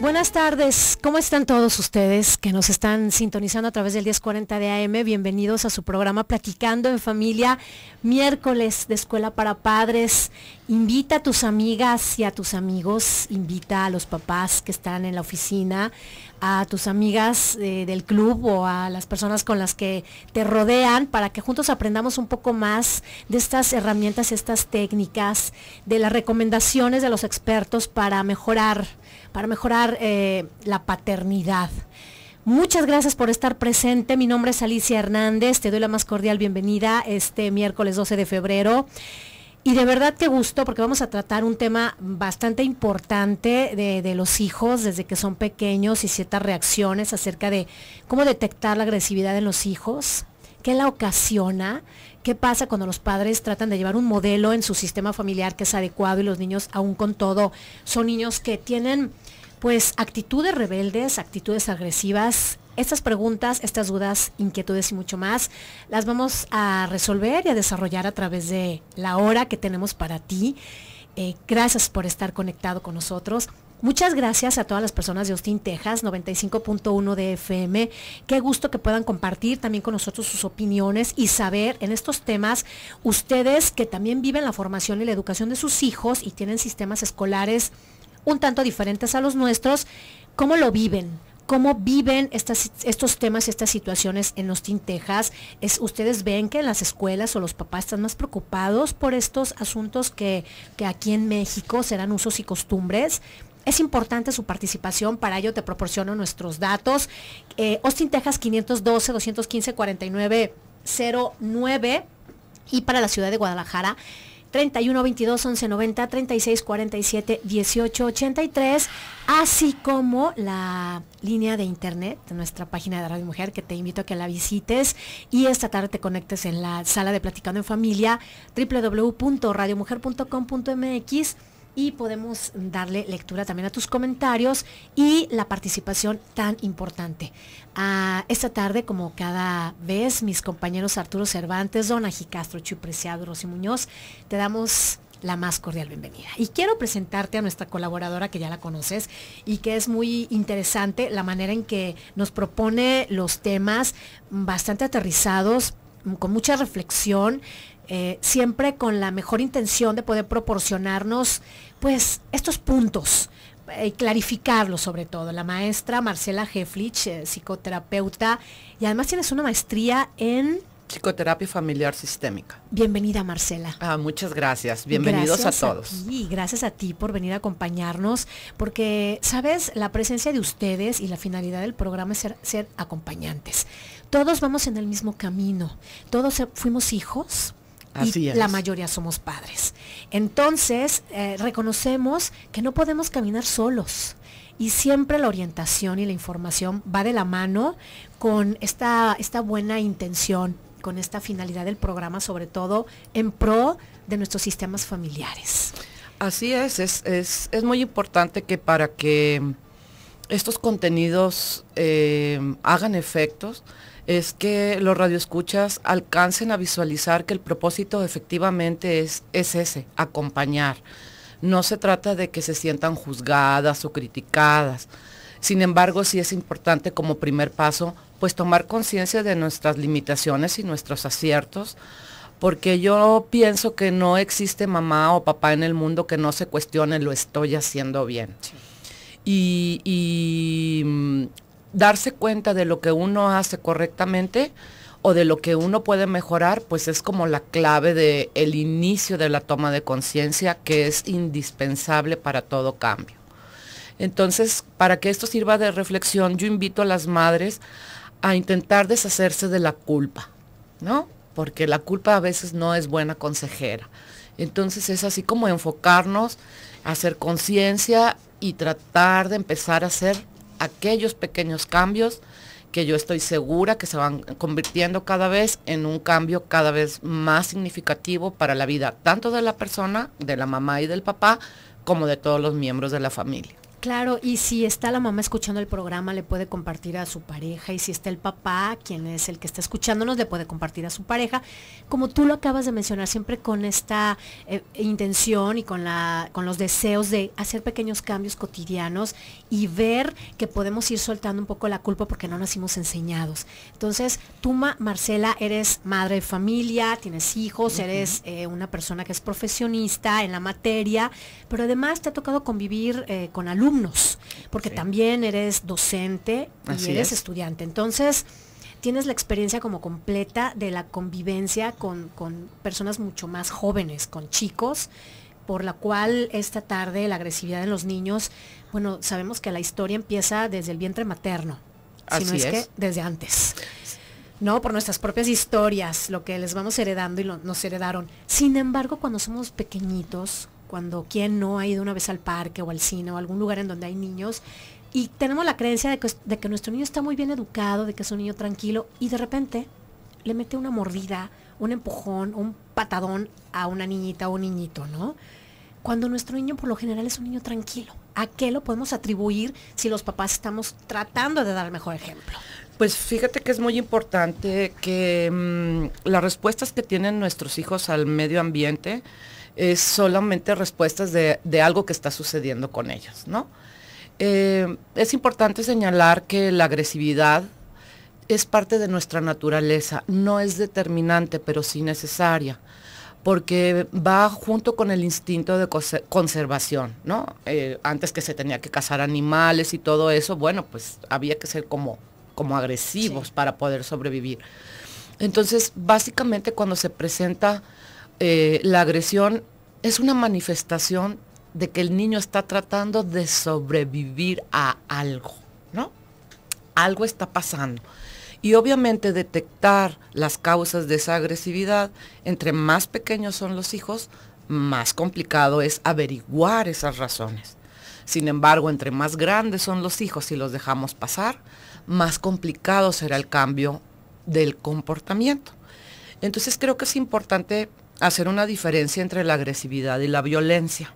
Buenas tardes, ¿cómo están todos ustedes que nos están sintonizando a través del 1040 de AM? Bienvenidos a su programa Platicando en Familia, miércoles de Escuela para Padres. Invita a tus amigas y a tus amigos, invita a los papás que están en la oficina a tus amigas eh, del club o a las personas con las que te rodean para que juntos aprendamos un poco más de estas herramientas, estas técnicas, de las recomendaciones de los expertos para mejorar, para mejorar eh, la paternidad. Muchas gracias por estar presente. Mi nombre es Alicia Hernández. Te doy la más cordial bienvenida este miércoles 12 de febrero. Y de verdad que gusto porque vamos a tratar un tema bastante importante de, de, los hijos desde que son pequeños y ciertas reacciones acerca de cómo detectar la agresividad en los hijos, qué la ocasiona, qué pasa cuando los padres tratan de llevar un modelo en su sistema familiar que es adecuado y los niños aún con todo son niños que tienen pues actitudes rebeldes, actitudes agresivas estas preguntas, estas dudas, inquietudes y mucho más, las vamos a resolver y a desarrollar a través de la hora que tenemos para ti. Eh, gracias por estar conectado con nosotros. Muchas gracias a todas las personas de Austin, Texas, 95.1 de FM. Qué gusto que puedan compartir también con nosotros sus opiniones y saber en estos temas, ustedes que también viven la formación y la educación de sus hijos y tienen sistemas escolares un tanto diferentes a los nuestros, ¿cómo lo viven? cómo viven estos temas y estas situaciones en Austin, Texas. Es, ¿Ustedes ven que en las escuelas o los papás están más preocupados por estos asuntos que, aquí en México serán usos y costumbres? Es importante su participación, para ello te proporciono nuestros datos. Eh, Austin, Texas 512 215 4909 y para la ciudad de Guadalajara 31 22 11 90 36 47 18 83, así como la línea de internet de nuestra página de Radio Mujer, que te invito a que la visites y esta tarde te conectes en la sala de Platicando en Familia, www.radiomujer.com.mx y podemos darle lectura también a tus comentarios y la participación tan importante. Ah, esta tarde, como cada vez, mis compañeros Arturo Cervantes, don Castro, Chupreciado, Rosy Muñoz, te damos la más cordial bienvenida. Y quiero presentarte a nuestra colaboradora que ya la conoces y que es muy interesante la manera en que nos propone los temas bastante aterrizados, con mucha reflexión, eh, siempre con la mejor intención de poder proporcionarnos pues estos puntos y eh, clarificarlo sobre todo. La maestra Marcela Heflich, eh, psicoterapeuta, y además tienes una maestría en... Psicoterapia familiar sistémica. Bienvenida, Marcela. Ah, muchas gracias. Bienvenidos a todos. Y gracias a ti por venir a acompañarnos, porque, sabes, la presencia de ustedes y la finalidad del programa es ser acompañantes. Todos vamos en el mismo camino. Todos fuimos hijos, la mayoría somos padres. Entonces, eh, reconocemos que no podemos caminar solos. Y siempre la orientación y la información va de la mano con esta, esta buena intención, con esta finalidad del programa, sobre todo en pro de nuestros sistemas familiares. Así es, es, muy importante que para que estos contenidos eh, hagan efectos, es que los radioescuchas alcancen a visualizar que el propósito efectivamente es, ese, acompañar. No se trata de que se sientan juzgadas o criticadas. Sin embargo, sí es importante como primer paso, pues tomar conciencia de nuestras limitaciones y nuestros aciertos, porque yo pienso que no existe mamá o papá en el mundo que no se cuestione lo estoy haciendo bien. Y, y, mm, darse cuenta de lo que uno hace correctamente o de lo que uno puede mejorar, pues es como la clave del inicio de la toma de conciencia que es indispensable para todo cambio. Entonces, para que esto sirva de reflexión, yo invito a las madres a intentar deshacerse de la culpa, ¿no? Porque la culpa a veces no es buena consejera. Entonces es así como enfocarnos, hacer conciencia y tratar de empezar a ser aquellos pequeños cambios que yo estoy segura que se van convirtiendo cada vez en un cambio cada vez más significativo para la vida tanto de la persona, de la mamá y del papá, como de todos los miembros de la familia. Claro, y si está la mamá escuchando el programa, le puede compartir a su pareja, y si está el papá, quien es el que está escuchándonos, le puede compartir a su pareja, como tú lo acabas de mencionar, siempre con esta eh, intención y con, la, con los deseos de hacer pequeños cambios cotidianos y ver que podemos ir soltando un poco la culpa porque no nacimos enseñados. Entonces, tú, Marcela, eres madre de familia, tienes hijos, eres eh, una persona que es profesionista en la materia, pero además te ha tocado convivir eh, con alumnos, porque también eres docente y eres estudiante. Entonces, tienes la experiencia como completa de la convivencia con, personas mucho más jóvenes, con chicos, por la cual esta tarde la agresividad en los niños, bueno, sabemos que la historia empieza desde el vientre materno, sino es, que desde antes. No, por nuestras propias historias, lo que les vamos heredando y nos heredaron. Sin embargo, cuando somos pequeñitos, cuando quien no ha ido una vez al parque o al cine o algún lugar en donde hay niños y tenemos la creencia de que, nuestro niño está muy bien educado, de que es un niño tranquilo y de repente le mete una mordida, un empujón, un patadón a una niñita o un niñito, ¿no? Cuando nuestro niño por lo general es un niño tranquilo, ¿a qué lo podemos atribuir si los papás estamos tratando de dar el mejor ejemplo? Pues fíjate que es muy importante que mm, las respuestas que tienen nuestros hijos al medio ambiente, es solamente respuestas de, algo que está sucediendo con ellos, ¿no? Eh, es importante señalar que la agresividad es parte de nuestra naturaleza, no es determinante, pero sí necesaria, porque va junto con el instinto de conservación, ¿no? Eh, antes que se tenía que cazar animales y todo eso, bueno, pues había que ser como, como agresivos para poder sobrevivir. Entonces, básicamente cuando se presenta eh, la agresión es una manifestación de que el niño está tratando de sobrevivir a algo, ¿no? Algo está pasando. Y obviamente detectar las causas de esa agresividad, entre más pequeños son los hijos, más complicado es averiguar esas razones. Sin embargo, entre más grandes son los hijos y los dejamos pasar, más complicado será el cambio del comportamiento. Entonces creo que es importante hacer una diferencia entre la agresividad y la violencia.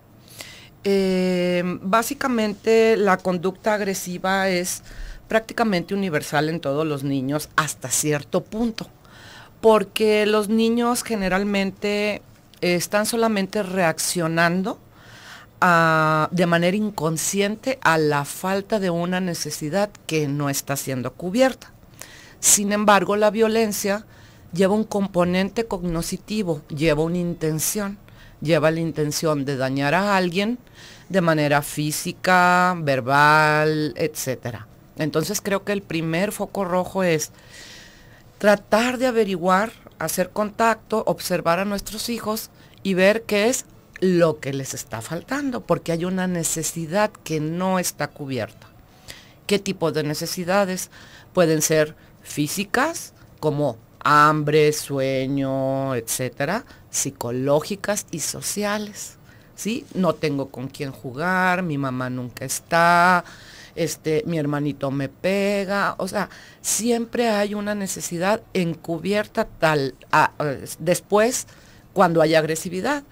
Eh, básicamente la conducta agresiva es prácticamente universal en todos los niños hasta cierto punto, porque los niños generalmente están solamente reaccionando ah, de manera inconsciente a la falta de una necesidad que no está siendo cubierta. Sin embargo, la violencia lleva un componente cognoscitivo, lleva una intención, lleva la intención de dañar a alguien de manera física, verbal, etc. Entonces creo que el primer foco rojo es tratar de averiguar, hacer contacto, observar a nuestros hijos y ver qué es lo que les está faltando, porque hay una necesidad que no está cubierta. ¿Qué tipo de necesidades? Pueden ser físicas, como hambre, sueño, etcétera, psicológicas y sociales. ¿Sí? No tengo con quién jugar, mi mamá nunca está, este, mi hermanito me pega, o sea, siempre hay una necesidad encubierta tal, después cuando hay agresividad.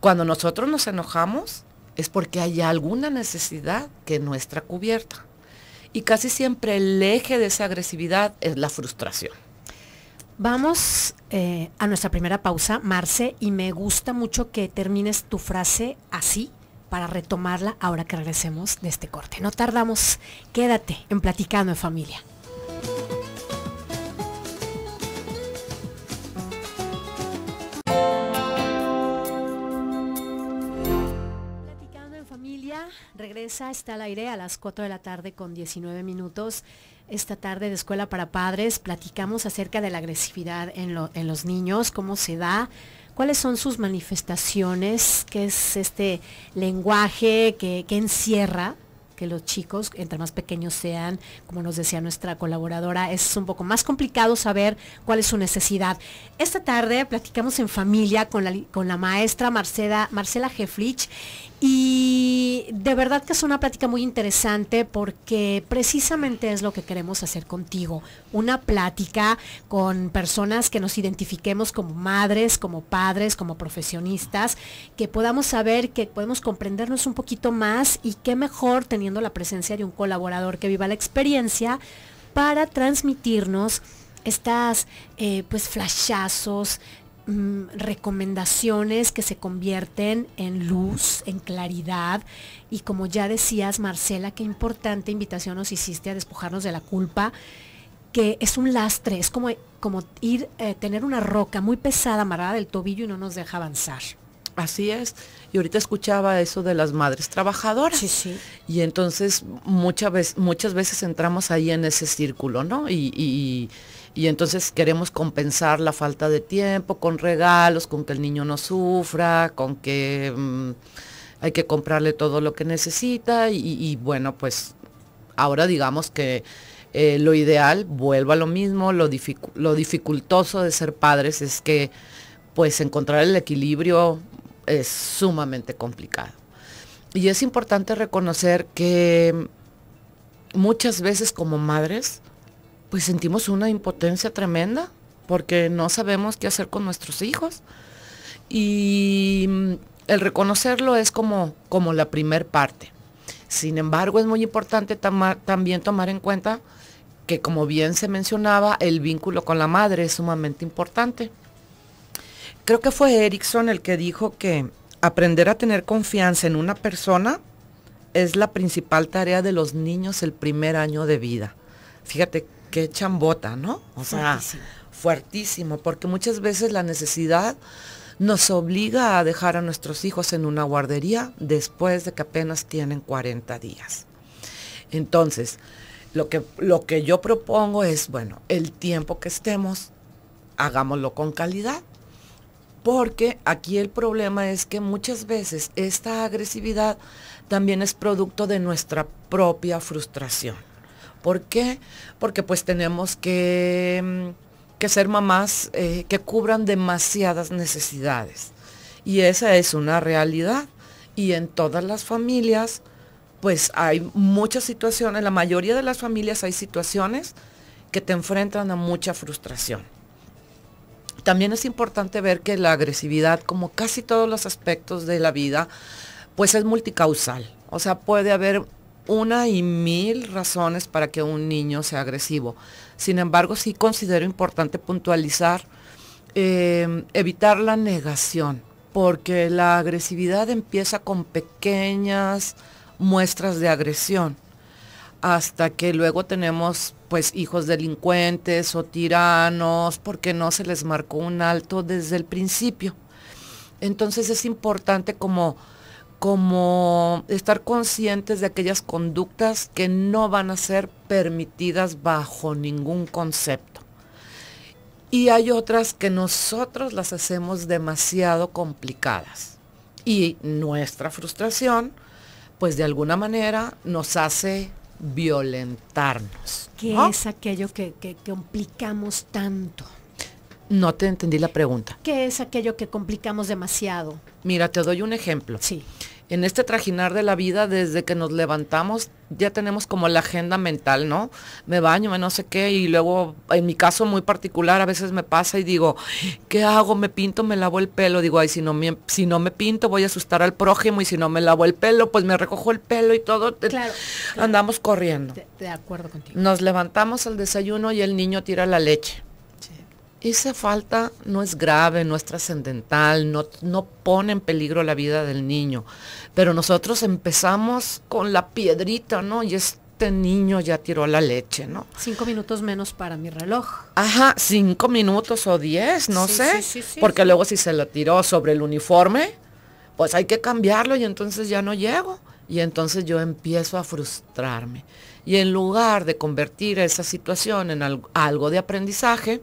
Cuando nosotros nos enojamos es porque hay alguna necesidad que no está cubierta. Y casi siempre el eje de esa agresividad es la frustración. Vamos eh, a nuestra primera pausa, Marce, y me gusta mucho que termines tu frase así para retomarla ahora que regresemos de este corte. No tardamos, quédate en Platicando en Familia. Platicando en Familia regresa, está al aire a las 4 de la tarde con 19 minutos. Esta tarde de Escuela para Padres platicamos acerca de la agresividad en, los niños, cómo se da, cuáles son sus manifestaciones, qué es este lenguaje que, encierra que los chicos, entre más pequeños sean, como nos decía nuestra colaboradora, es un poco más complicado saber cuál es su necesidad. Esta tarde platicamos en familia con la, maestra Marcela, Marcela y de verdad que es una plática muy interesante porque precisamente es lo que queremos hacer contigo. Una plática con personas que nos identifiquemos como madres, como padres, como profesionistas, que podamos saber, que podemos comprendernos un poquito más y qué mejor teniendo la presencia de un colaborador que viva la experiencia para transmitirnos estas, eh, pues, flashazos, Mm, recomendaciones que se convierten en luz, en claridad. Y como ya decías, Marcela, qué importante invitación nos hiciste a despojarnos de la culpa, que es un lastre, es como, como ir, eh, tener una roca muy pesada amarrada del tobillo y no nos deja avanzar. Así es. Y ahorita escuchaba eso de las madres trabajadoras. Sí, sí. Y entonces muchas veces, muchas veces entramos ahí en ese círculo, ¿no? y y entonces queremos compensar la falta de tiempo con regalos, con que el niño no sufra, con que mm, hay que comprarle todo lo que necesita y, bueno, pues ahora digamos que eh, lo ideal, vuelve a lo mismo, lo, lo dificultoso de ser padres es que pues encontrar el equilibrio es sumamente complicado. Y es importante reconocer que mm, muchas veces como madres pues sentimos una impotencia tremenda porque no sabemos qué hacer con nuestros hijos. Y mm, el reconocerlo es como, como la primer parte. Sin embargo, es muy importante también tomar en cuenta que, como bien se mencionaba, el vínculo con la madre es sumamente importante. Creo que fue Erickson el que dijo que aprender a tener confianza en una persona es la principal tarea de los niños el primer año de vida. Fíjate qué chambota, ¿no? O sea, fuertísimo. porque muchas veces la necesidad nos obliga a dejar a nuestros hijos en una guardería después de que apenas tienen 40 días. Entonces, lo que, lo que yo propongo es, bueno, el tiempo que estemos, hagámoslo con calidad, porque aquí el problema es que muchas veces esta agresividad también es producto de nuestra propia frustración. ¿Por qué? Porque pues tenemos que, mm, ser mamás eh, que cubran demasiadas necesidades. Y esa es una realidad. Y en todas las familias, pues hay muchas situaciones, en la mayoría de las familias hay situaciones que te enfrentan a mucha frustración. También es importante ver que la agresividad, como casi todos los aspectos de la vida, pues es multicausal. O sea, puede haber una y mil razones para que un niño sea agresivo. Sin embargo, sí considero importante puntualizar, em, evitar la negación, porque la agresividad empieza con pequeñas muestras de agresión, hasta que luego tenemos pues hijos delincuentes o tiranos, porque no se les marcó un alto desde el principio. Entonces es importante como como estar conscientes de aquellas conductas que no van a ser permitidas bajo ningún concepto. Y hay otras que nosotros las hacemos demasiado complicadas. Y nuestra frustración, pues de alguna manera nos hace violentarnos. ¿Qué es aquello que complicamos tanto? No te entendí la pregunta. ¿Qué es aquello que complicamos demasiado? Mira, te doy un ejemplo. Sí. En este trajinar de la vida, desde que nos levantamos, ya tenemos como la agenda mental, ¿no? Me baño, me no sé qué, y luego, en mi caso muy particular, a veces me pasa y digo, ¿qué hago? ¿Me pinto? ¿Me lavo el pelo? Digo, ay, si no me, si no me pinto, voy a asustar al prójimo, y si no me lavo el pelo, pues me recojo el pelo y todo. Claro, Andamos corriendo. de acuerdo contigo. Nos levantamos al desayuno y el niño tira la leche esa falta no es grave, no es trascendental, no, no, pone en peligro la vida del niño. Pero nosotros empezamos con la piedrita, ¿no? Y este niño ya tiró la leche, ¿no? Cinco minutos menos para mi reloj. Ajá, cinco minutos o diez, no sé. porque luego si se la tiró sobre el uniforme, pues hay que cambiarlo y entonces ya no llego. Y entonces yo empiezo a frustrarme. Y en lugar de convertir esa situación en algo de aprendizaje,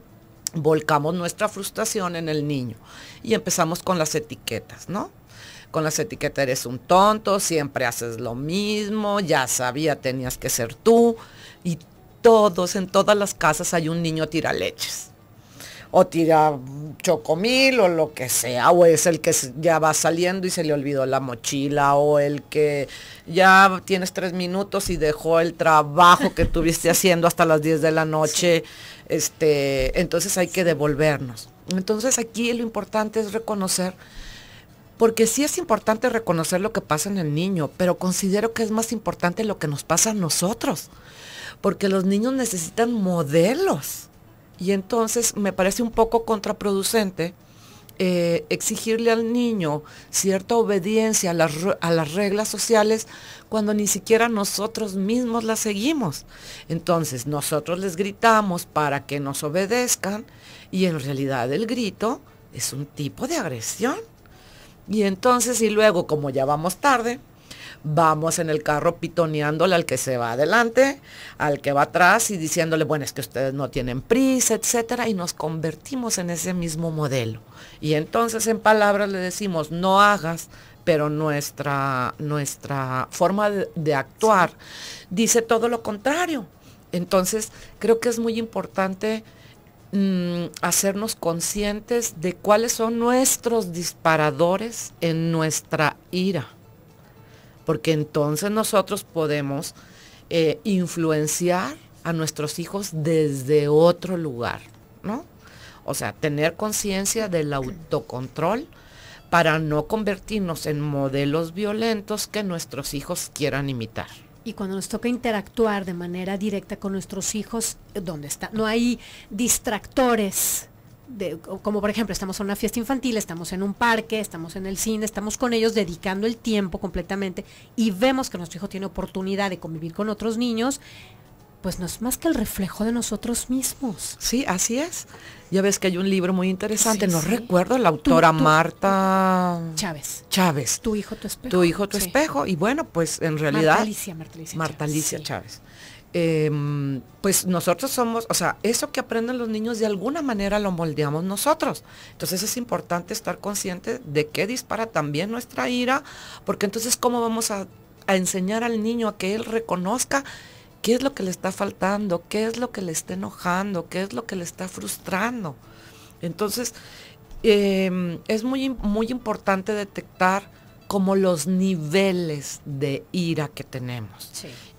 volcamos nuestra frustración en el niño y empezamos con las etiquetas, ¿no? Con las etiquetas eres un tonto, siempre haces lo mismo, ya sabía, tenías que ser tú. Y todos, en todas las casas hay un niño tira leches o tira chocomil o lo que sea, o es el que ya va saliendo y se le olvidó la mochila, o el que ya tienes tres minutos y dejó el trabajo que tuviste haciendo hasta las 10 de la noche, este, entonces hay que devolvernos. Entonces aquí lo importante es reconocer, porque sí es importante reconocer lo que pasa en el niño, pero considero que es más importante lo que nos pasa a nosotros, porque los niños necesitan modelos. Y entonces me parece un poco contraproducente eh, exigirle al niño cierta obediencia a las, a las reglas sociales cuando ni siquiera nosotros mismos las seguimos. Entonces nosotros les gritamos para que nos obedezcan y en realidad el grito es un tipo de agresión. Y entonces y luego como ya vamos tarde, vamos en el carro pitoneándole al que se va adelante, al que va atrás y diciéndole, bueno, es que ustedes no tienen prisa, etcétera, y nos convertimos en ese mismo modelo. Y entonces en palabras le decimos, no hagas, pero nuestra, forma de, actuar dice todo lo contrario. Entonces, creo que es muy importante mm, hacernos conscientes de cuáles son nuestros disparadores en nuestra ira porque entonces nosotros podemos eh, influenciar a nuestros hijos desde otro lugar, ¿no? O sea, tener conciencia del autocontrol para no convertirnos en modelos violentos que nuestros hijos quieran imitar. Y cuando nos toca interactuar de manera directa con nuestros hijos, ¿dónde está? No hay distractores como por ejemplo, estamos en una fiesta infantil, estamos en un parque, estamos en el cine, estamos con ellos dedicando el tiempo completamente y vemos que nuestro hijo tiene oportunidad de convivir con otros niños, pues no es más que el reflejo de nosotros mismos. Sí, así es. Ya ves que hay un libro muy interesante, no recuerdo, la autora Marta Chávez. Chávez. Tu hijo, tu espejo. Tu hijo, tu espejo. Y bueno, pues en realidad... Marta Alicia, Marta Marta Chávez. Em, pues nosotros somos, o sea, eso que aprenden los niños de alguna manera lo moldeamos nosotros. Entonces es importante estar consciente de qué dispara también nuestra ira, porque entonces cómo vamos a, enseñar al niño a que él reconozca qué es lo que le está faltando, qué es lo que le está enojando, qué es lo que le está frustrando. Entonces, em, es muy, muy importante detectar como los niveles de ira que tenemos.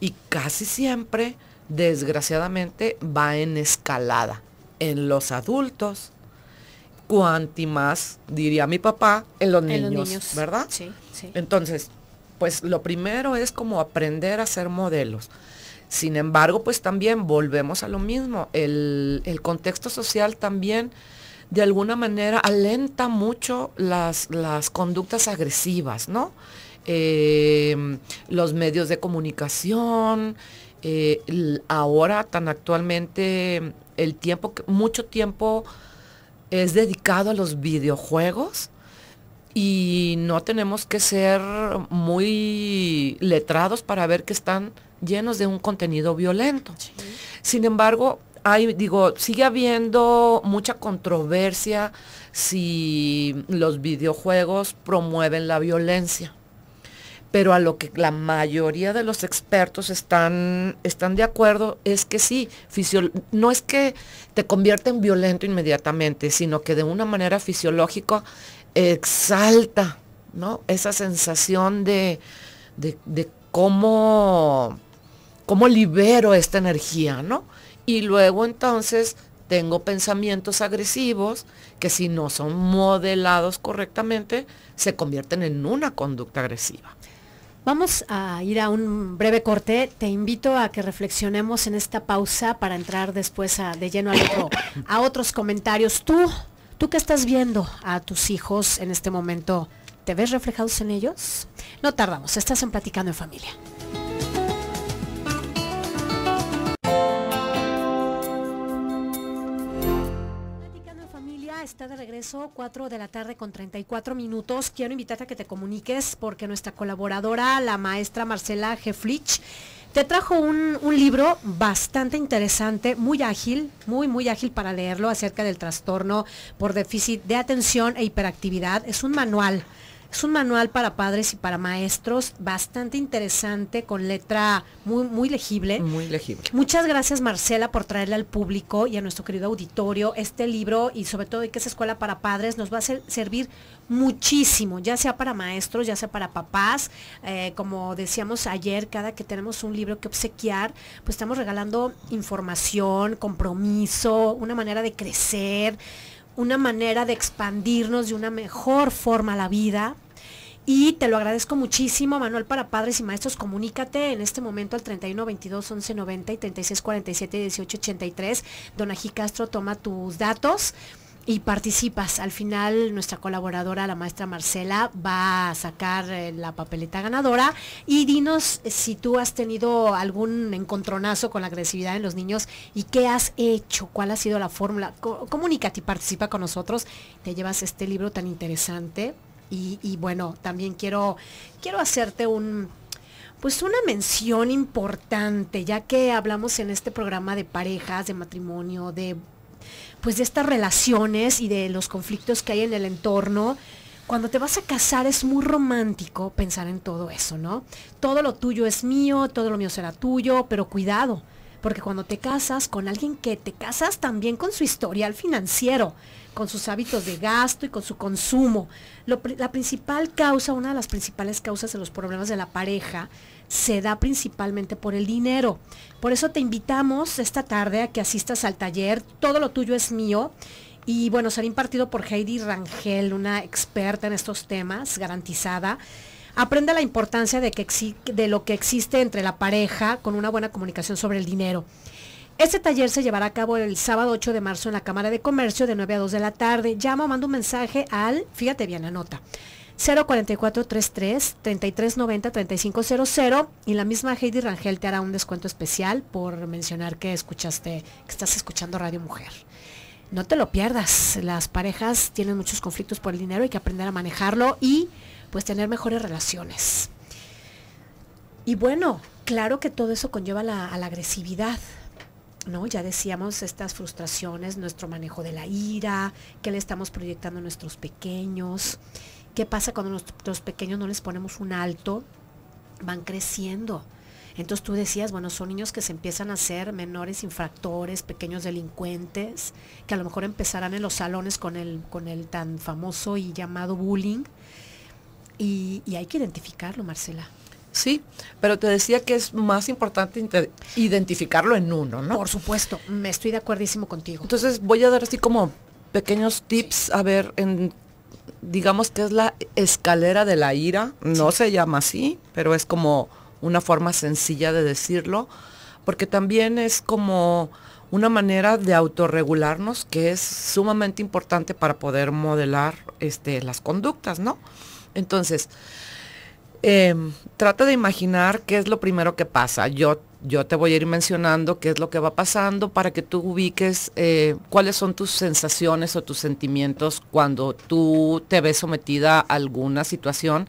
Y casi siempre, desgraciadamente, va en escalada. En los adultos, cuanti más, diría mi papá, en los, niños, ¿verdad? Sí, sí. Entonces, pues lo primero es como aprender a ser modelos. Sin embargo, pues también volvemos a lo mismo. El, el contexto social también de alguna manera alenta mucho las, las conductas agresivas, ¿no? Em, los medios de comunicación, eh, ahora tan actualmente el tiempo, mucho tiempo es dedicado a los videojuegos y no tenemos que ser muy letrados para ver que están llenos de un contenido violento. Sin embargo, digo, sigue habiendo mucha controversia si los videojuegos promueven la violencia. Pero a lo que la mayoría de los expertos están, están de acuerdo es que sí, no es que te convierte en violento inmediatamente, sino que de una manera fisiológica exalta ¿no? esa sensación de, cómo, cómo libero esta energía, ¿no? Y luego entonces tengo pensamientos agresivos que si no son modelados correctamente, se convierten en una conducta agresiva. Vamos a ir a un breve corte. Te invito a que reflexionemos en esta pausa para entrar después de lleno a otros comentarios. Tú, tú que estás viendo a tus hijos en este momento, ¿te ves reflejados en ellos? No tardamos, estás en Platicando en Familia. está de regreso, 4 de la tarde con 34 minutos. Quiero invitarte a que te comuniques porque nuestra colaboradora, la maestra Marcela Jefflich, te trajo un libro bastante interesante, muy ágil, muy, muy ágil para leerlo acerca del trastorno por déficit de atención e hiperactividad. Es un manual es un manual para padres y para maestros bastante interesante, con letra muy, muy legible. Muy legible. Muchas gracias Marcela por traerle al público y a nuestro querido auditorio este libro y sobre todo y que esa escuela para padres nos va a servir muchísimo, ya sea para maestros, ya sea para papás. Eh, como decíamos ayer, cada que tenemos un libro que obsequiar, pues estamos regalando información, compromiso, una manera de crecer una manera de expandirnos de una mejor forma la vida. Y te lo agradezco muchísimo, Manuel, para padres y maestros. Comunícate en este momento al 31 22 11 90 y 36 47 18 83. Donají Castro toma tus datos y participas. Al final nuestra colaboradora, la maestra Marcela, va a sacar eh, la papeleta ganadora y dinos eh, si tú has tenido algún encontronazo con la agresividad en los niños y qué has hecho, cuál ha sido la fórmula. Comunica participa con nosotros. Te llevas este libro tan interesante y, y bueno, también quiero, quiero hacerte un, pues una mención importante, ya que hablamos en este programa de parejas, de matrimonio, de pues de estas relaciones y de los conflictos que hay en el entorno. Cuando te vas a casar es muy romántico pensar en todo eso, ¿no? Todo lo tuyo es mío, todo lo mío será tuyo, pero cuidado, porque cuando te casas con alguien que te casas también con su historial financiero, con sus hábitos de gasto y con su consumo. la principal causa, una de las principales causas de los problemas de la pareja se da principalmente por el dinero. Por eso te invitamos esta tarde a que asistas al taller. Todo lo tuyo es mío. Y bueno, será impartido por Heidi Rangel, una experta en estos temas, garantizada. Aprende la importancia de, que de lo que existe entre la pareja con una buena comunicación sobre el dinero. Este taller se llevará a cabo el sábado 8 de marzo en la Cámara de Comercio de 9 a 2 de la tarde. Llama mando un mensaje al, fíjate bien la nota, 33 3390 3500 y la misma Heidi Rangel te hará un descuento especial por mencionar que escuchaste, que estás escuchando Radio Mujer. No te lo pierdas, las parejas tienen muchos conflictos por el dinero, hay que aprender a manejarlo y pues tener mejores relaciones. Y bueno, claro que todo eso conlleva a la agresividad, ¿no? Ya decíamos estas frustraciones, nuestro manejo de la ira, que le estamos proyectando a nuestros pequeños. ¿Qué pasa cuando nuestros pequeños no les ponemos un alto? Van creciendo. Entonces tú decías, bueno, son niños que se empiezan a hacer menores infractores, pequeños delincuentes, que a lo mejor empezarán en los salones con el, con el tan famoso y llamado bullying. Y, hay que identificarlo, Marcela. Sí, pero te decía que es más importante identificarlo en uno, ¿no? Por supuesto, me estoy de acuerdísimo contigo. Entonces voy a dar así como pequeños tips, a ver, en digamos que es la escalera de la ira, no se llama así, pero es como una forma sencilla de decirlo, porque también es como una manera de autorregularnos que es sumamente importante para poder modelar este, las conductas, ¿no? Entonces, em, trata de imaginar qué es lo primero que pasa. Yo yo te voy a ir mencionando qué es lo que va pasando para que tú ubiques eh, cuáles son tus sensaciones o tus sentimientos cuando tú te ves sometida a alguna situación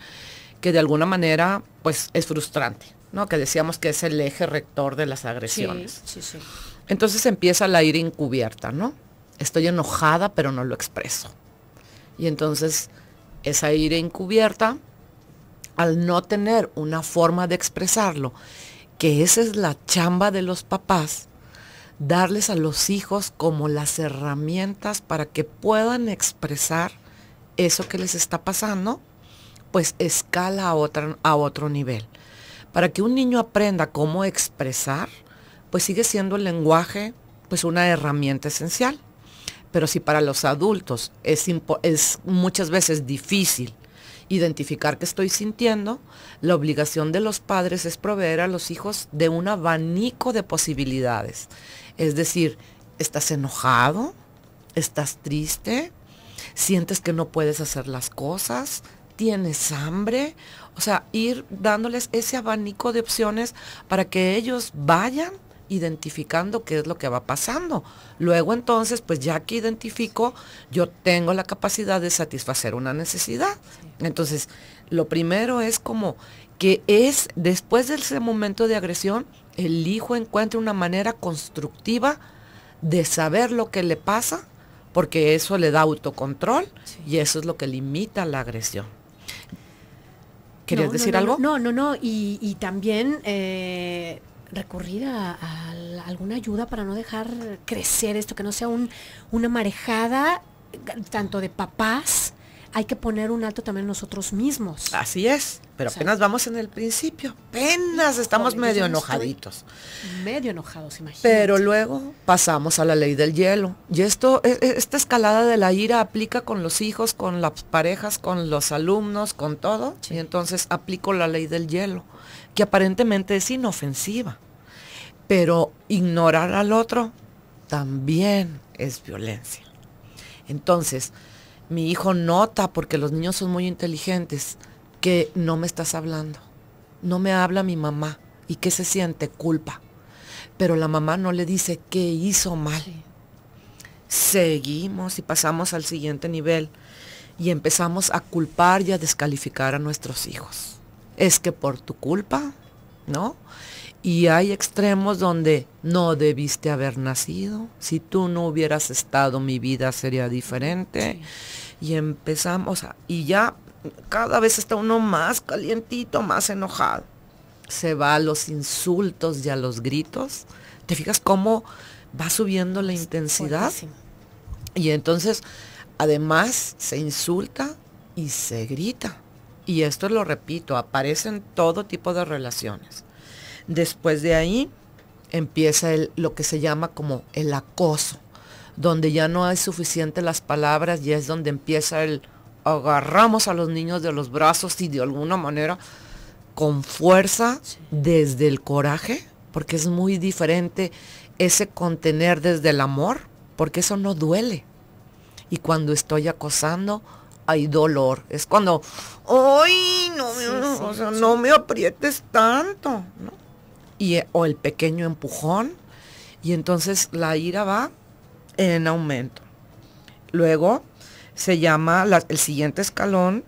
que de alguna manera pues es frustrante, ¿no? Que decíamos que es el eje rector de las agresiones. Entonces empieza la ira encubierta, ¿no? Estoy enojada pero no lo expreso. Y entonces esa ira encubierta, al no tener una forma de expresarlo, que esa es la chamba de los papás, darles a los hijos como las herramientas para que puedan expresar eso que les está pasando, pues escala a, otra, a otro nivel. Para que un niño aprenda cómo expresar, pues sigue siendo el lenguaje pues una herramienta esencial. Pero si para los adultos es, es muchas veces difícil identificar qué estoy sintiendo. La obligación de los padres es proveer a los hijos de un abanico de posibilidades. Es decir, ¿estás enojado? ¿Estás triste? ¿Sientes que no puedes hacer las cosas? ¿Tienes hambre? O sea, ir dándoles ese abanico de opciones para que ellos vayan identificando qué es lo que va pasando. Luego entonces, pues ya que identifico, yo tengo la capacidad de satisfacer una necesidad entonces, lo primero es como que es después de ese momento de agresión, el hijo encuentre una manera constructiva de saber lo que le pasa, porque eso le da autocontrol y eso es lo que limita la agresión. ¿Querías decir algo? No, no, no, y, también eh, recurrir a, alguna ayuda para no dejar crecer esto, que no sea una marejada eh, tanto de papás, hay que poner un alto también nosotros mismos. Así es, pero apenas vamos en el principio, apenas estamos medio enojaditos. Medio enojados, imagínate. Pero luego pasamos a la ley del hielo. Y esto, e, e, esta escalada de la ira aplica con los hijos, con las parejas, con los alumnos, con todo. Y entonces aplico la ley del hielo, que aparentemente es inofensiva. Pero ignorar al otro también es violencia. Entonces, mi hijo nota, porque los niños son muy inteligentes, que no me estás hablando. No me habla mi mamá. ¿Y que se siente? Culpa. Pero la mamá no le dice qué hizo mal. Seguimos y pasamos al siguiente nivel y empezamos a culpar y a descalificar a nuestros hijos. Es que por tu culpa, ¿no? Y hay extremos donde no debiste haber nacido, si tú no hubieras estado mi vida sería diferente. Y empezamos, y ya cada vez está uno más calientito, más enojado. Se va a los insultos y a los gritos. ¿Te fijas cómo va subiendo la intensidad? Y entonces, además, se insulta y se grita. Y esto lo repito, aparece en todo tipo de relaciones. Después de ahí empieza lo que se llama como el acoso, donde ya no hay suficiente las palabras y es donde empieza el agarramos a los niños de los brazos y de alguna manera con fuerza desde el coraje, porque es muy diferente ese contener desde el amor, porque eso no duele. Y cuando estoy acosando, hay dolor. Es cuando, ¡ay! No me, o sea, no me aprietes tanto. Eh, o el pequeño empujón y entonces la ira va en aumento. Luego se llama, el siguiente escalón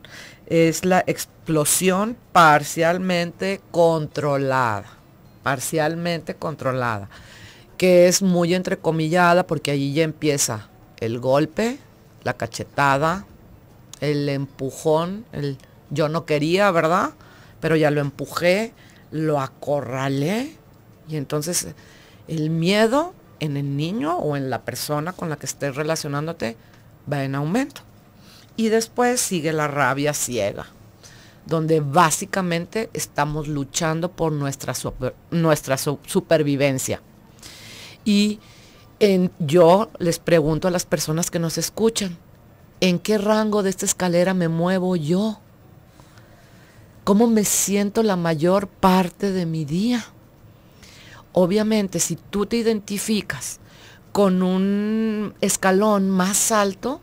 es la explosión parcialmente controlada, parcialmente controlada, que es muy entrecomillada porque allí ya empieza el golpe, la cachetada, el empujón, el yo no quería, ¿verdad? Pero ya lo empujé, lo acorralé y entonces el miedo en el niño o en la persona con la que estés relacionándote va en aumento. Y después sigue la rabia ciega, donde básicamente estamos luchando por nuestra, nuestra supervivencia. Y en, yo les pregunto a las personas que nos escuchan, ¿en qué rango de esta escalera me muevo yo? cómo me siento la mayor parte de mi día. Obviamente, si tú te identificas con un escalón más alto,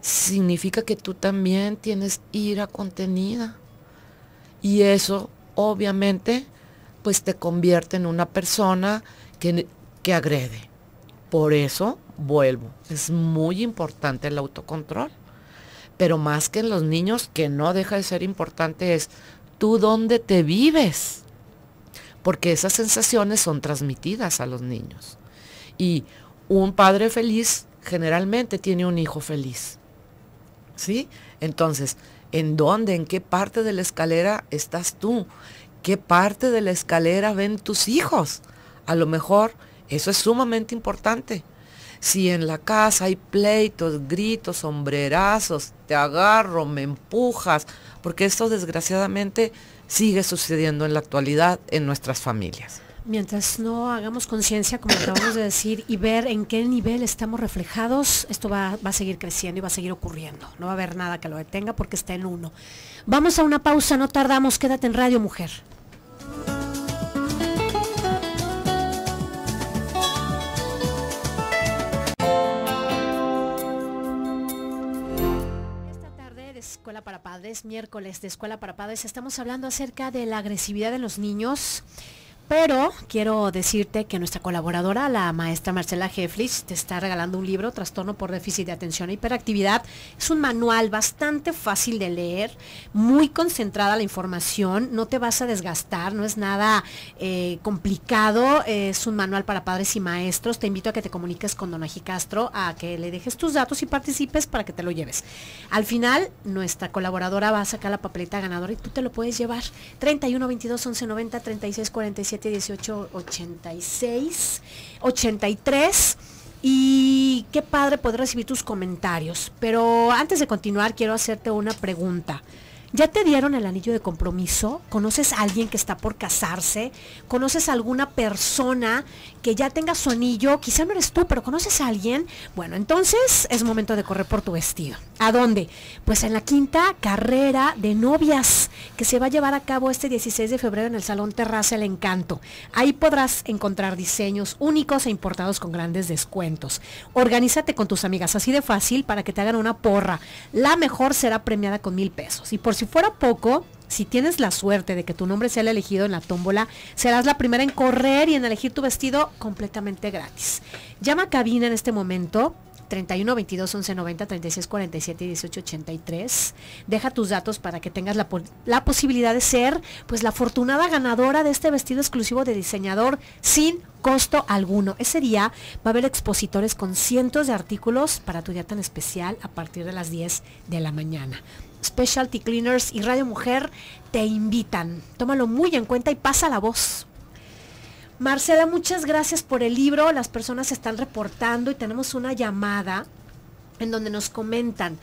significa que tú también tienes ira contenida. Y eso, obviamente, pues te convierte en una persona que, que agrede. Por eso, vuelvo, es muy importante el autocontrol pero más que en los niños, que no deja de ser importante, es tú dónde te vives. Porque esas sensaciones son transmitidas a los niños. Y un padre feliz generalmente tiene un hijo feliz. ¿Sí? Entonces, ¿en dónde, en qué parte de la escalera estás tú? ¿Qué parte de la escalera ven tus hijos? A lo mejor eso es sumamente importante. Si en la casa hay pleitos, gritos, sombrerazos, te agarro, me empujas, porque esto desgraciadamente sigue sucediendo en la actualidad en nuestras familias. Mientras no hagamos conciencia, como acabamos de decir, y ver en qué nivel estamos reflejados, esto va, va, a seguir creciendo y va a seguir ocurriendo. No va a haber nada que lo detenga porque está en uno. Vamos a una pausa, no tardamos, quédate en Radio Mujer. Escuela para Padres, miércoles de Escuela para Padres. Estamos hablando acerca de la agresividad de los niños pero quiero decirte que nuestra colaboradora, la maestra Marcela Heflich, te está regalando un libro, Trastorno por déficit de atención e hiperactividad. Es un manual bastante fácil de leer, muy concentrada la información, no te vas a desgastar, no es nada eh, complicado, es un manual para padres y maestros. Te invito a que te comuniques con Donaji Castro, a que le dejes tus datos y participes para que te lo lleves. Al final, nuestra colaboradora va a sacar la papeleta ganadora y tú te lo puedes llevar. 31 22 11 1886, 18, 86, 83. Y qué padre poder recibir tus comentarios. Pero antes de continuar, quiero hacerte una pregunta. ¿Ya te dieron el anillo de compromiso? ¿Conoces a alguien que está por casarse? ¿Conoces alguna persona que ya tenga su anillo? Quizá no eres tú, pero ¿conoces a alguien? Bueno, entonces es momento de correr por tu vestido. ¿A dónde? Pues en la quinta carrera de novias que se va a llevar a cabo este 16 de febrero en el Salón Terraza El Encanto. Ahí podrás encontrar diseños únicos e importados con grandes descuentos. Organízate con tus amigas así de fácil para que te hagan una porra. La mejor será premiada con mil pesos. Y por si fuera poco, si tienes la suerte de que tu nombre sea el elegido en la tómbola, serás la primera en correr y en elegir tu vestido completamente gratis. Llama a cabina en este momento. 31 22 11 90 36 47 18 83. Deja tus datos para que tengas la, la posibilidad de ser pues la afortunada ganadora de este vestido exclusivo de diseñador sin costo alguno. Ese día va a haber expositores con cientos de artículos para tu día tan especial a partir de las 10 de la mañana. Specialty Cleaners y Radio Mujer te invitan. Tómalo muy en cuenta y pasa la voz. Marcela, muchas gracias por el libro. Las personas están reportando y tenemos una llamada en donde nos comentan.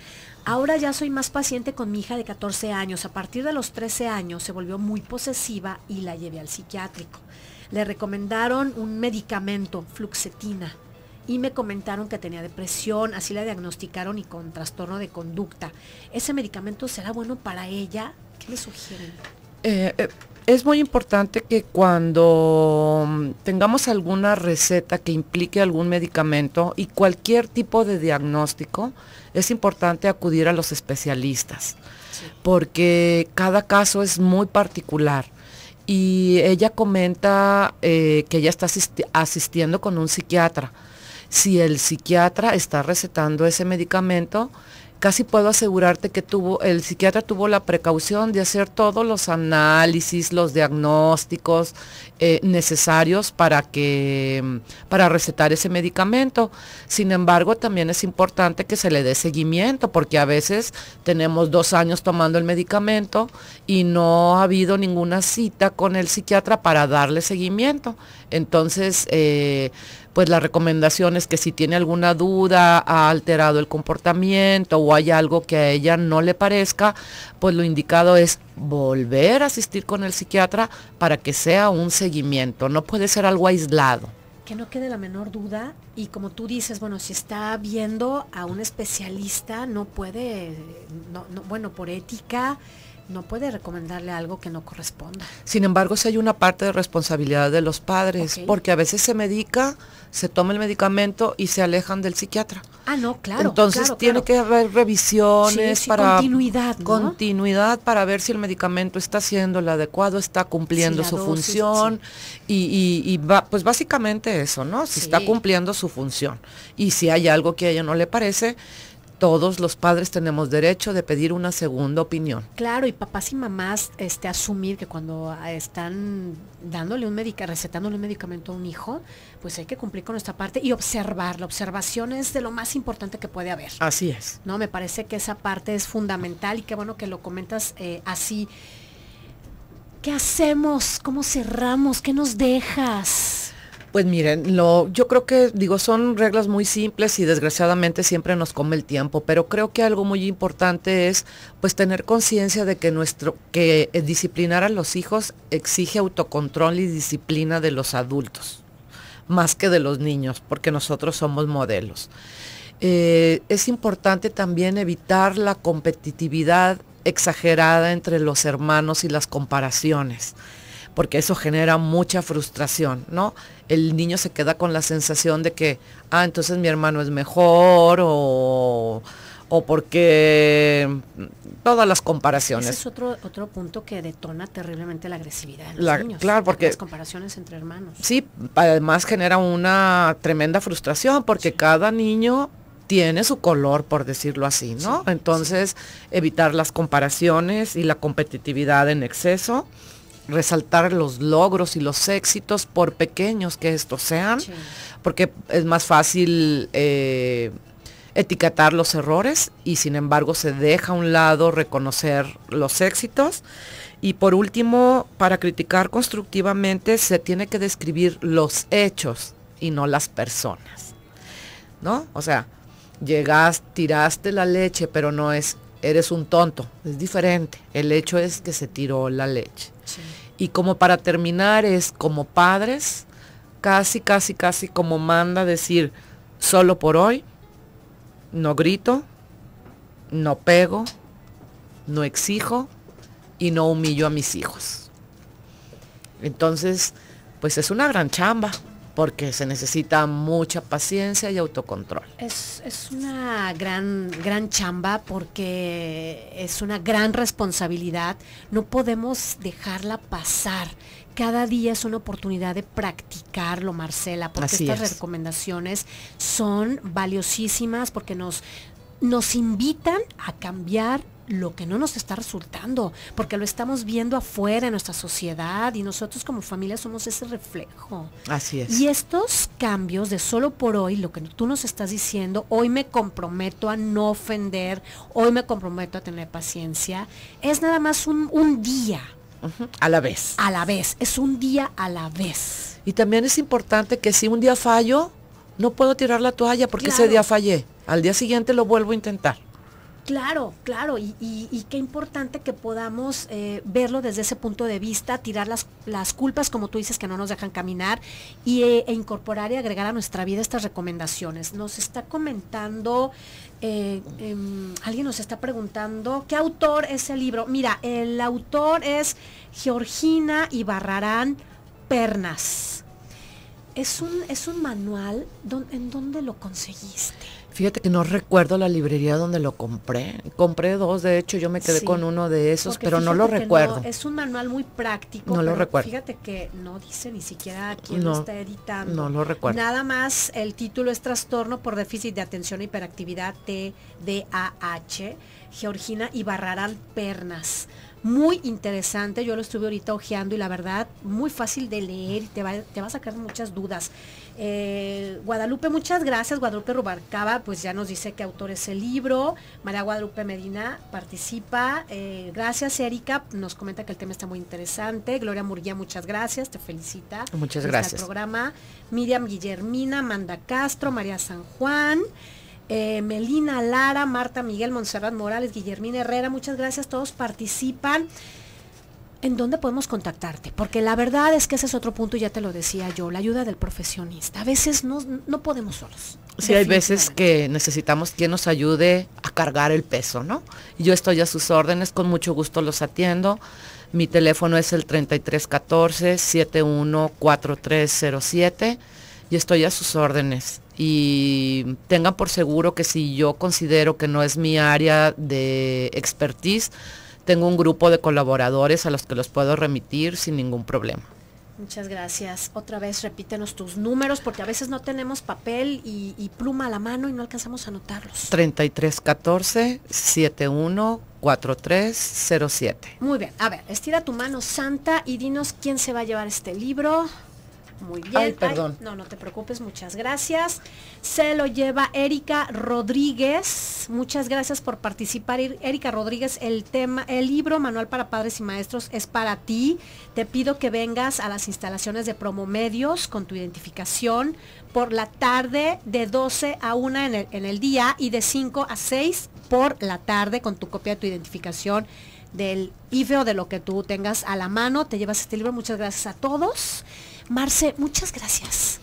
Ahora ya soy más paciente con mi hija de 14 años. A partir de los 13 años se volvió muy posesiva y la llevé al psiquiátrico. Le recomendaron un medicamento, fluxetina y me comentaron que tenía depresión, así la diagnosticaron y con trastorno de conducta. ¿Ese medicamento será bueno para ella? ¿Qué le sugieren? Eh, eh, es muy importante que cuando mm, tengamos alguna receta que implique algún medicamento y cualquier tipo de diagnóstico, es importante acudir a los especialistas, porque cada caso es muy particular y ella comenta eh, que ella está asistiendo con un psiquiatra si el psiquiatra está recetando ese medicamento, casi puedo asegurarte que tuvo, el psiquiatra tuvo la precaución de hacer todos los análisis, los diagnósticos eh, necesarios para que, para recetar ese medicamento. Sin embargo, también es importante que se le dé seguimiento, porque a veces tenemos dos años tomando el medicamento y no ha habido ninguna cita con el psiquiatra para darle seguimiento. Entonces, eh, pues la recomendación es que si tiene alguna duda, ha alterado el comportamiento o hay algo que a ella no le parezca, pues lo indicado es volver a asistir con el psiquiatra para que sea un seguimiento, no puede ser algo aislado que no quede la menor duda y como tú dices, bueno, si está viendo a un especialista, no puede, bueno, por ética, no puede recomendarle algo que no corresponda. Sin embargo, si hay una parte de responsabilidad de los padres, porque a veces se medica, se toma el medicamento y se alejan del psiquiatra. Ah, no, claro. Entonces tiene que haber revisiones para continuidad, continuidad para ver si el medicamento está siendo el adecuado, está cumpliendo su función y, y va, pues básicamente eso, ¿no? Si está cumpliendo su función y si hay algo que a ella no le parece, todos los padres tenemos derecho de pedir una segunda opinión. Claro, y papás y mamás este, asumir que cuando ah, están dándole un medicamento, recetándole un medicamento a un hijo, pues hay que cumplir con nuestra parte y observar. La observación es de lo más importante que puede haber. Así es. No, me parece que esa parte es fundamental y qué bueno que lo comentas eh, así. ¿Qué hacemos? ¿Cómo cerramos? ¿Qué nos dejas? Pues miren, lo, yo creo que, digo, son reglas muy simples y desgraciadamente siempre nos come el tiempo, pero creo que algo muy importante es pues tener conciencia de que nuestro, que eh, disciplinar a los hijos exige autocontrol y disciplina de los adultos, más que de los niños, porque nosotros somos modelos. Eh, es importante también evitar la competitividad exagerada entre los hermanos y las comparaciones porque eso genera mucha frustración, ¿no? El niño se queda con la sensación de que, ah, entonces mi hermano es mejor o, o porque mm, todas las comparaciones. Ese es otro, punto que detona terriblemente la agresividad de los niños. Claro, porque... Las comparaciones entre hermanos. Sí, además genera una tremenda frustración porque cada niño tiene su color, por decirlo así, ¿no? Entonces, evitar las comparaciones y la competitividad en exceso resaltar los logros y los éxitos, por pequeños que estos sean, porque es más fácil eh, etiquetar los errores y sin embargo se deja a un lado reconocer los éxitos. Y por último, para criticar constructivamente se tiene que describir los hechos y no las personas. ¿No? O sea, llegas, tiraste la leche, pero no es eres un tonto, es diferente. El hecho es que se tiró la leche. Y como para terminar es como padres, casi, casi, casi como manda decir, solo por hoy, no grito, no pego, no exijo y no humillo a mis hijos. Entonces, pues es una gran chamba porque se necesita mucha paciencia y autocontrol. Es, una gran, gran chamba porque es una gran responsabilidad. No podemos dejarla pasar. Cada día es una oportunidad de practicarlo, Marcela, porque estas recomendaciones son valiosísimas porque nos, nos invitan a cambiar lo que no nos está resultando, porque lo estamos viendo afuera en nuestra sociedad y nosotros como familia somos ese reflejo. Así es. Y estos cambios de solo por hoy, lo que tú nos estás diciendo, hoy me comprometo a no ofender, hoy me comprometo a tener paciencia, es nada más un, día. A la vez. A la vez, es un día a la vez. Y también es importante que si un día fallo, no puedo tirar la toalla porque ese día fallé. Al día siguiente lo vuelvo a intentar. Claro, claro, y, qué importante que podamos eh, verlo desde ese punto de vista, tirar las, culpas, como tú dices, que no nos dejan caminar, y, eh, e incorporar y agregar a nuestra vida estas recomendaciones. Nos está comentando, eh, em, alguien nos está preguntando, ¿qué autor es el libro? Mira, el autor es Georgina Ibarrarán Pernas. Es un, manual, ¿en dónde lo conseguiste? Fíjate que no recuerdo la librería donde lo compré. Compré dos, de hecho yo me quedé con uno de esos, pero no lo recuerdo. es un manual muy práctico. No lo recuerdo. Fíjate que no dice ni siquiera quién lo está editando. No lo recuerdo. Nada más el título es Trastorno por déficit de atención e hiperactividad TDAH, Georgina y Ibarrarán Pernas muy interesante. Yo lo estuve ahorita hojeando y la verdad, muy fácil de leer y te va, a sacar muchas dudas. Eh, Guadalupe, muchas gracias. Guadalupe Rubarcaba, pues ya nos dice qué autor es el libro. María Guadalupe Medina participa. Eh, gracias, Erika. Nos comenta que el tema está muy interesante. Gloria Murguía, muchas gracias. Te felicita. Muchas gracias. El programa. Miriam Guillermina, Manda Castro, María San Juan. Eh, Melina Lara, Marta Miguel, Montserrat Morales, Guillermina Herrera, muchas gracias, todos participan. ¿En dónde podemos contactarte? Porque la verdad es que ese es otro punto, ya te lo decía yo, la ayuda del profesionista. A veces no, no podemos solos. Sí, hay veces que necesitamos quien nos ayude a cargar el peso, ¿no? Yo estoy a sus órdenes, con mucho gusto los atiendo. Mi teléfono es el 3314-714307 y estoy a sus órdenes y tengan por seguro que si yo considero que no es mi área de expertise, tengo un grupo de colaboradores a los que los puedo remitir sin ningún problema. Muchas gracias. Otra vez repítenos tus números porque a veces no tenemos papel y, pluma a la mano y no alcanzamos a anotarlos. 3314 714307. Muy bien. A ver, estira tu mano santa y dinos quién se va a llevar este libro. Muy bien. Ay, perdón. no, no te preocupes, muchas gracias. Se lo lleva Erika Rodríguez. Muchas gracias por participar. Erika Rodríguez, el tema, el libro Manual para Padres y Maestros es para ti. Te pido que vengas a las instalaciones de Promomedios con tu identificación por la tarde de 12 a 1 en el, en el día y de 5 a 6 por la tarde con tu copia de tu identificación del IFE o de lo que tú tengas a la mano. Te llevas este libro. Muchas gracias a todos. Marce, muchas gracias.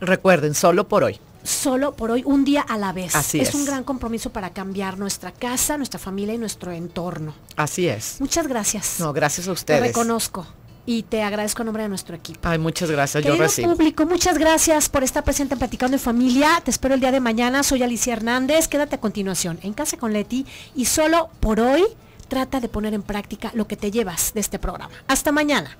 Recuerden, solo por hoy solo por hoy, un día a la vez. Así es. Es un gran compromiso para cambiar nuestra casa, nuestra familia y nuestro entorno. Así es. Muchas gracias. No, gracias a ustedes. Te reconozco. Y te agradezco en nombre de nuestro equipo. Ay, muchas gracias. yo recibo. público, muchas gracias por estar presente en Platicando en Familia. Te espero el día de mañana. Soy Alicia Hernández. Quédate a continuación en Casa con Leti. Y solo por hoy, trata de poner en práctica lo que te llevas de este programa. Hasta mañana.